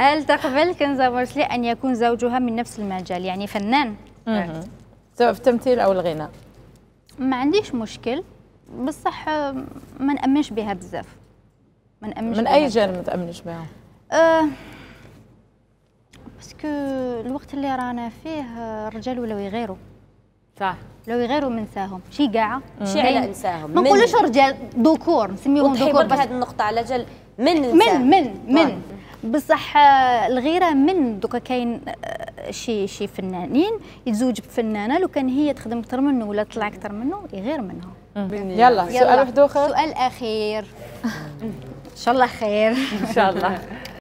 هل تقبل كنزة مرسلي أن يكون زوجها من نفس المجال يعني فنان نعم. سواء في التمثيل أو الغناء ما عنديش مشكل بصح ما نأمنش بها بزاف ما نأمنش من أي جانب ما تأمنش بها؟ أه باسكو الوقت اللي رانا فيه الرجال ولاو يغيروا صح لو يغيروا من ساهم شي قاعه شي على انساهم ما نقولوش رجال ذكور نسميهم ذكور هذه النقطه على جال من من من من, من. طيب. بصح الغيره من دوكا كاين آه، شي شي فنانين يتزوج بفنانه لو كان هي تخدم اكثر منه ولا تطلع اكثر منه يغير منها يلا, يلا سؤال واحد اخر سؤال اخير ان شاء الله خير ان شاء الله